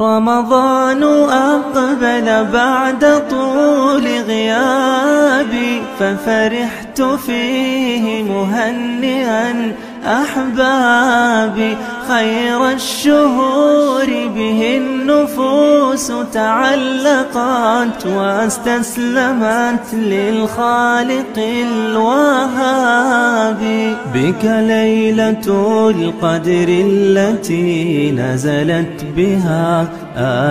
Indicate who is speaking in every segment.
Speaker 1: رمضان أقبل بعد طول غيابي ففرحت فيه مهنئا أحبابي خير الشهور به النفوس تعلقت واستسلمت للخالق الوهاب بك ليلة القدر التي نزلت بها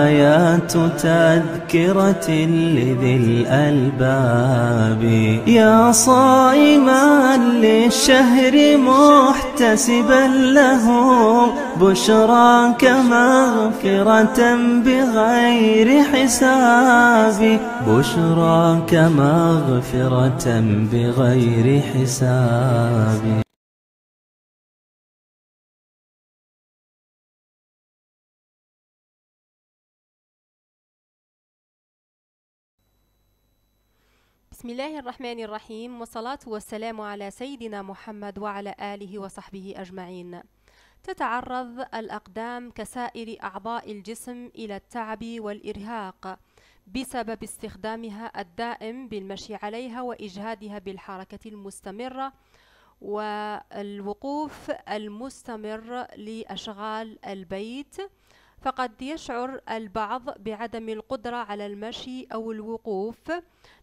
Speaker 1: آيات تذكرة لذي الألباب يا صائما للشهر محتسبا له بشراك مغفرة بغير حساب بشراك مغفرة بغير حساب
Speaker 2: بسم الله الرحمن الرحيم والصلاة والسلام على سيدنا محمد وعلى آله وصحبه أجمعين تتعرض الأقدام كسائر أعضاء الجسم إلى التعب والإرهاق بسبب استخدامها الدائم بالمشي عليها وإجهادها بالحركة المستمرة والوقوف المستمر لأشغال البيت فقد يشعر البعض بعدم القدرة على المشي أو الوقوف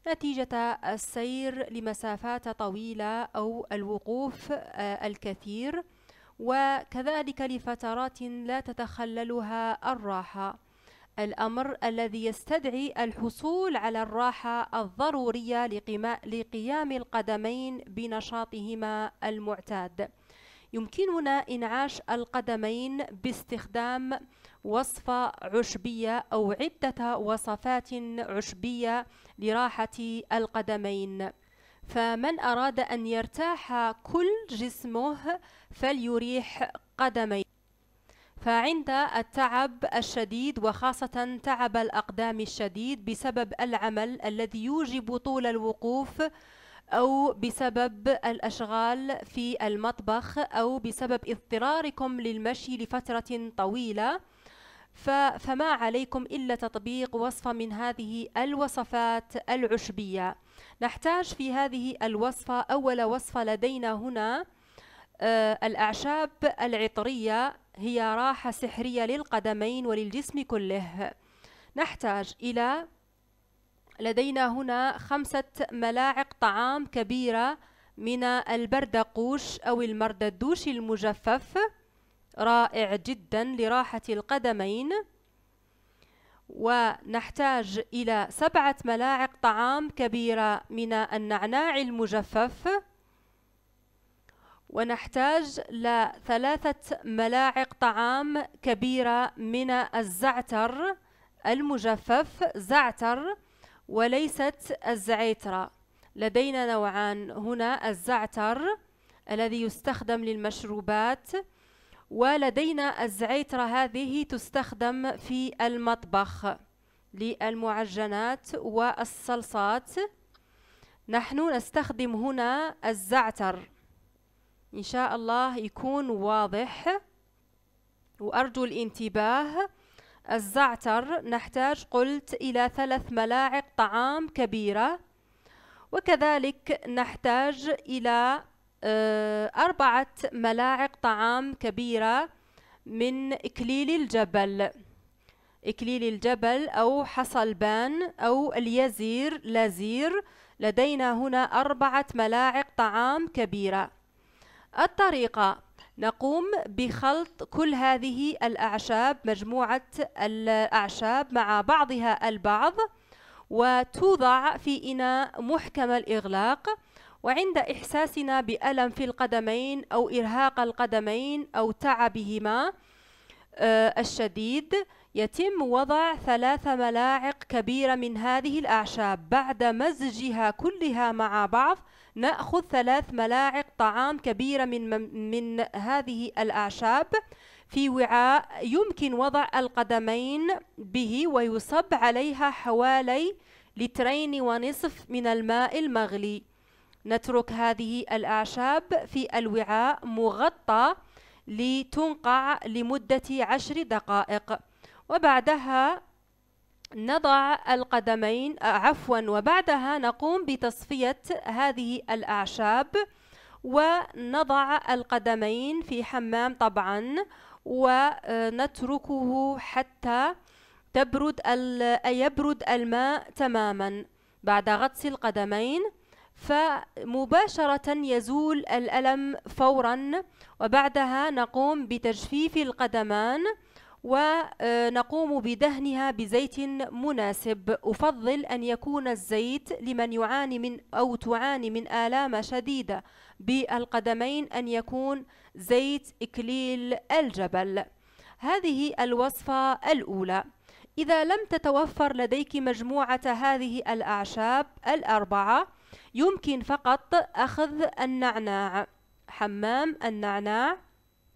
Speaker 2: نتيجة السير لمسافات طويلة أو الوقوف آه، الكثير وكذلك لفترات لا تتخللها الراحة الأمر الذي يستدعي الحصول على الراحة الضرورية لقيام القدمين بنشاطهما المعتاد يمكننا إنعاش القدمين باستخدام وصفة عشبية أو عدة وصفات عشبية لراحة القدمين فمن أراد أن يرتاح كل جسمه فليريح قدميه فعند التعب الشديد وخاصة تعب الأقدام الشديد بسبب العمل الذي يوجب طول الوقوف أو بسبب الأشغال في المطبخ أو بسبب اضطراركم للمشي لفترة طويلة فما عليكم إلا تطبيق وصفة من هذه الوصفات العشبية نحتاج في هذه الوصفة أول وصفة لدينا هنا آه الأعشاب العطرية هي راحة سحرية للقدمين وللجسم كله نحتاج إلى لدينا هنا خمسة ملاعق طعام كبيرة من البردقوش أو المرددوش المجفف رائع جدا لراحة القدمين ونحتاج إلى سبعة ملاعق طعام كبيرة من النعناع المجفف ونحتاج لثلاثة ملاعق طعام كبيرة من الزعتر المجفف زعتر وليست الزعيترة لدينا نوعان هنا الزعتر الذي يستخدم للمشروبات ولدينا الزعيترة هذه تستخدم في المطبخ للمعجنات والصلصات نحن نستخدم هنا الزعتر إن شاء الله يكون واضح وأرجو الانتباه الزعتر نحتاج قلت إلى ثلاث ملاعق طعام كبيرة وكذلك نحتاج إلى آه، أربعة ملاعق طعام كبيرة من إكليل الجبل إكليل الجبل أو حصلبان أو اليزير لازير لدينا هنا أربعة ملاعق طعام كبيرة الطريقة نقوم بخلط كل هذه الأعشاب مجموعة الأعشاب مع بعضها البعض وتوضع في إناء محكم الإغلاق وعند إحساسنا بألم في القدمين أو إرهاق القدمين أو تعبهما آه، الشديد يتم وضع ثلاث ملاعق كبيرة من هذه الأعشاب بعد مزجها كلها مع بعض نأخذ ثلاث ملاعق طعام كبيرة من, من هذه الأعشاب في وعاء يمكن وضع القدمين به ويصب عليها حوالي لترين ونصف من الماء المغلي نترك هذه الأعشاب في الوعاء مغطى لتنقع لمدة عشر دقائق وبعدها نضع القدمين عفوا وبعدها نقوم بتصفية هذه الأعشاب ونضع القدمين في حمام طبعا ونتركه حتى تبرد يبرد الماء تماما بعد غطس القدمين فمباشرة يزول الألم فورا وبعدها نقوم بتجفيف القدمان ونقوم بدهنها بزيت مناسب أفضل أن يكون الزيت لمن يعاني من أو تعاني من آلام شديدة بالقدمين أن يكون زيت إكليل الجبل هذه الوصفة الأولى إذا لم تتوفر لديك مجموعة هذه الأعشاب الأربعة يمكن فقط أخذ النعناع حمام النعناع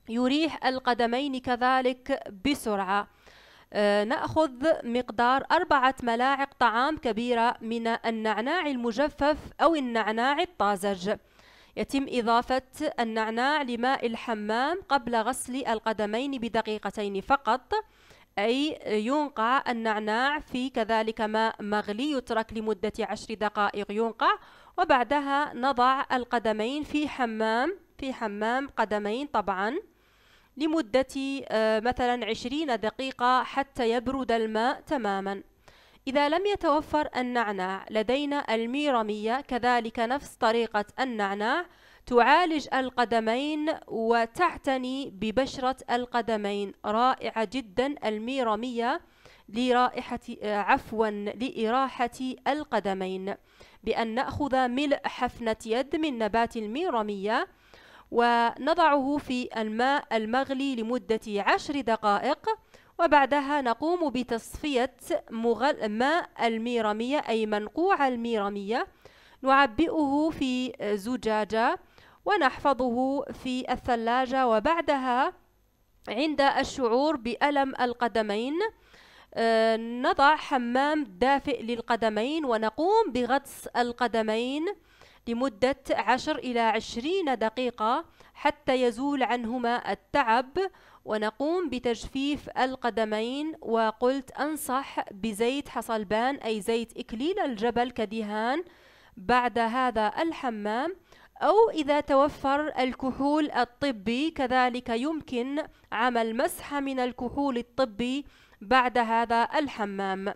Speaker 2: يريح القدمين كذلك بسرعة آه، نأخذ مقدار أربعة ملاعق طعام كبيرة من النعناع المجفف أو النعناع الطازج يتم إضافة النعناع لماء الحمام قبل غسل القدمين بدقيقتين فقط أي ينقع النعناع في كذلك ماء مغلي يترك لمدة عشر دقائق ينقع وبعدها نضع القدمين في حمام في حمام قدمين طبعا لمدة آه، مثلا عشرين دقيقة حتى يبرد الماء تماما إذا لم يتوفر النعناع لدينا الميرمية كذلك نفس طريقة النعناع تعالج القدمين وتعتني ببشرة القدمين رائعة جدا الميرامية لرائحة عفوا لإراحة القدمين بأن نأخذ ملء حفنة يد من نبات الميرامية ونضعه في الماء المغلي لمدة عشر دقائق وبعدها نقوم بتصفية مغل ماء الميرامية أي منقوع الميرامية نعبئه في زجاجة ونحفظه في الثلاجة وبعدها عند الشعور بألم القدمين آه، نضع حمام دافئ للقدمين ونقوم بغطس القدمين لمدة عشر إلى عشرين دقيقة حتى يزول عنهما التعب ونقوم بتجفيف القدمين وقلت أنصح بزيت حصلبان أي زيت إكليل الجبل كدهان بعد هذا الحمام أو إذا توفر الكحول الطبي كذلك يمكن عمل مسح من الكحول الطبي بعد هذا الحمام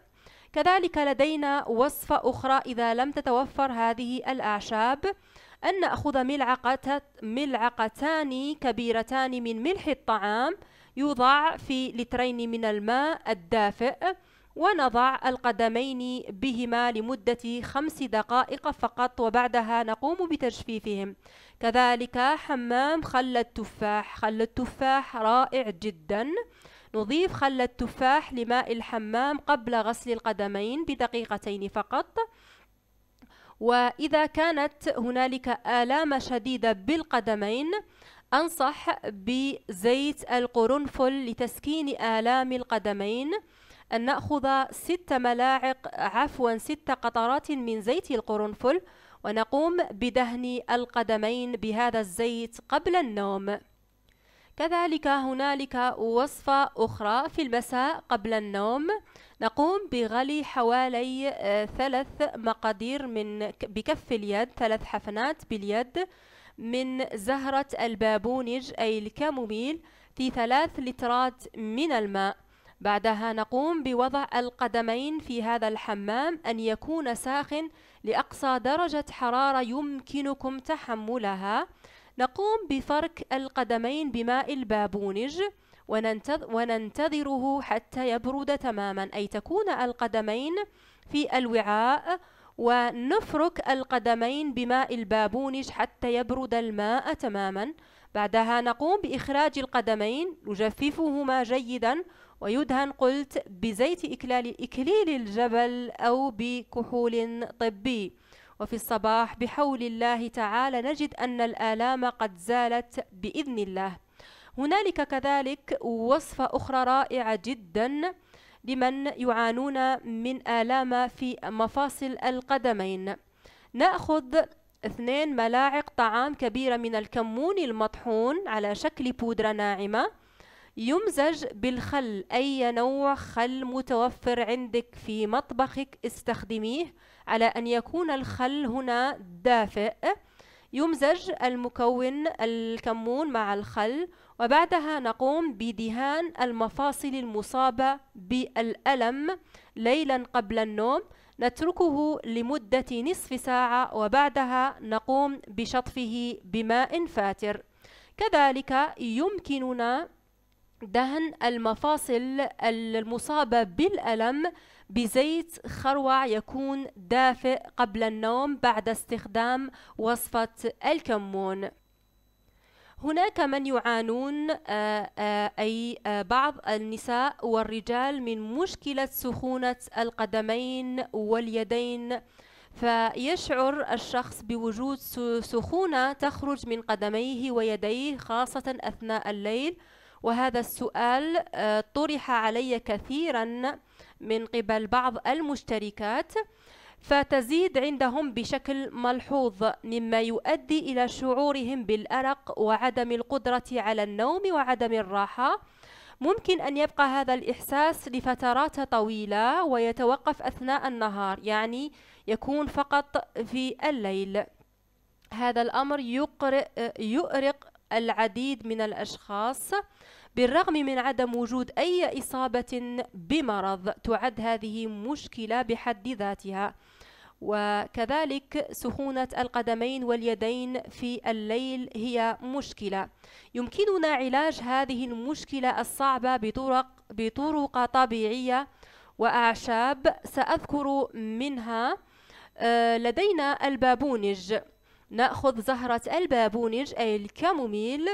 Speaker 2: كذلك لدينا وصفة أخرى إذا لم تتوفر هذه الأعشاب أن نأخذ ملعقة ملعقتان كبيرتان من ملح الطعام يوضع في لترين من الماء الدافئ ونضع القدمين بهما لمدة خمس دقائق فقط وبعدها نقوم بتجفيفهم كذلك حمام خل التفاح خل التفاح رائع جدا نضيف خل التفاح لماء الحمام قبل غسل القدمين بدقيقتين فقط وإذا كانت هنالك آلام شديدة بالقدمين أنصح بزيت القرنفل لتسكين آلام القدمين أن نأخذ ست ملاعق عفوا ست قطرات من زيت القرنفل ونقوم بدهن القدمين بهذا الزيت قبل النوم كذلك هنالك وصفة أخرى في المساء قبل النوم نقوم بغلي حوالي آه، ثلاث مقادير من بكف اليد ثلاث حفنات باليد من زهرة البابونج أي الكاموميل في ثلاث لترات من الماء بعدها نقوم بوضع القدمين في هذا الحمام أن يكون ساخن لأقصى درجة حرارة يمكنكم تحملها نقوم بفرك القدمين بماء البابونج وننتظره حتى يبرد تماما أي تكون القدمين في الوعاء ونفرك القدمين بماء البابونج حتى يبرد الماء تماما بعدها نقوم بإخراج القدمين نجففهما جيدا ويدهن قلت بزيت إكلال إكليل الجبل أو بكحول طبي وفي الصباح بحول الله تعالى نجد أن الآلام قد زالت بإذن الله هنالك كذلك وصفة أخرى رائعة جدا لمن يعانون من آلام في مفاصل القدمين نأخذ اثنين ملاعق طعام كبيرة من الكمون المطحون على شكل بودرة ناعمة يمزج بالخل أي نوع خل متوفر عندك في مطبخك استخدميه على أن يكون الخل هنا دافئ يمزج المكون الكمون مع الخل وبعدها نقوم بدهان المفاصل المصابة بالألم ليلا قبل النوم نتركه لمدة نصف ساعة وبعدها نقوم بشطفه بماء فاتر كذلك يمكننا دهن المفاصل المصابة بالألم بزيت خروع يكون دافئ قبل النوم بعد استخدام وصفة الكمون هناك من يعانون آه، آه، أي آه، بعض النساء والرجال من مشكلة سخونة القدمين واليدين فيشعر الشخص بوجود سخونة تخرج من قدميه ويديه خاصة أثناء الليل وهذا السؤال آه، طرح علي كثيرا من قبل بعض المشتركات فتزيد عندهم بشكل ملحوظ مما يؤدي إلى شعورهم بالأرق وعدم القدرة على النوم وعدم الراحة ممكن أن يبقى هذا الإحساس لفترات طويلة ويتوقف أثناء النهار يعني يكون فقط في الليل هذا الأمر يقرق يؤرق العديد من الأشخاص بالرغم من عدم وجود أي إصابة بمرض تعد هذه مشكلة بحد ذاتها وكذلك سخونة القدمين واليدين في الليل هي مشكلة يمكننا علاج هذه المشكلة الصعبة بطرق, بطرق طبيعية وأعشاب سأذكر منها آه، لدينا البابونج نأخذ زهرة البابونج أي الكاموميل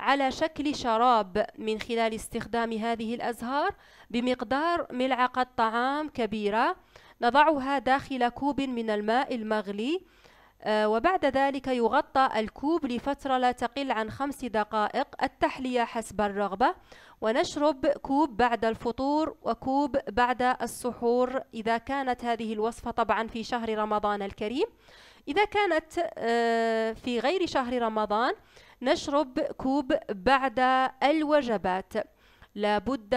Speaker 2: على شكل شراب من خلال استخدام هذه الأزهار بمقدار ملعقة طعام كبيرة نضعها داخل كوب من الماء المغلي آه، وبعد ذلك يغطى الكوب لفترة لا تقل عن خمس دقائق التحلية حسب الرغبة ونشرب كوب بعد الفطور وكوب بعد السحور إذا كانت هذه الوصفة طبعا في شهر رمضان الكريم إذا كانت آه، في غير شهر رمضان نشرب كوب بعد الوجبات لابد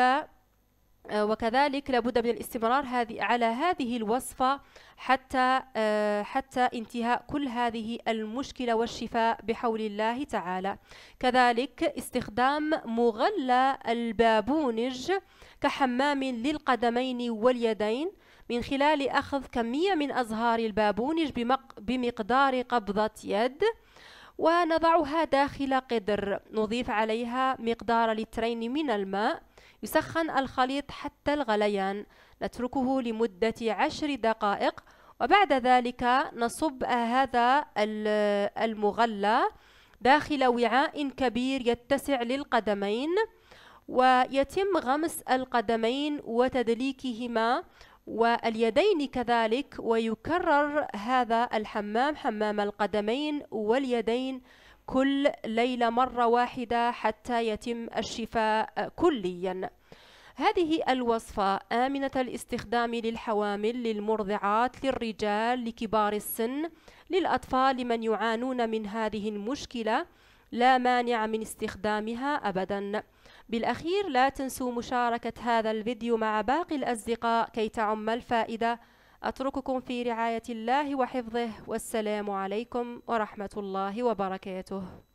Speaker 2: آه، وكذلك لابد من الاستمرار هذه على هذه الوصفة حتى آه، حتى انتهاء كل هذه المشكلة والشفاء بحول الله تعالى كذلك استخدام مغلى البابونج كحمام للقدمين واليدين من خلال أخذ كمية من أزهار البابونج بمقدار قبضة يد ونضعها داخل قدر نضيف عليها مقدار لترين من الماء يسخن الخليط حتى الغليان نتركه لمدة عشر دقائق وبعد ذلك نصب هذا المغلى داخل وعاء كبير يتسع للقدمين ويتم غمس القدمين وتدليكهما واليدين كذلك ويكرر هذا الحمام حمام القدمين واليدين كل ليلة مرة واحدة حتى يتم الشفاء كلياً هذه الوصفة آمنة الاستخدام للحوامل للمرضعات للرجال لكبار السن للأطفال لمن يعانون من هذه المشكلة لا مانع من استخدامها أبداً بالأخير لا تنسوا مشاركة هذا الفيديو مع باقي الأصدقاء كي تعم الفائدة أترككم في رعاية الله وحفظه والسلام عليكم ورحمة الله وبركاته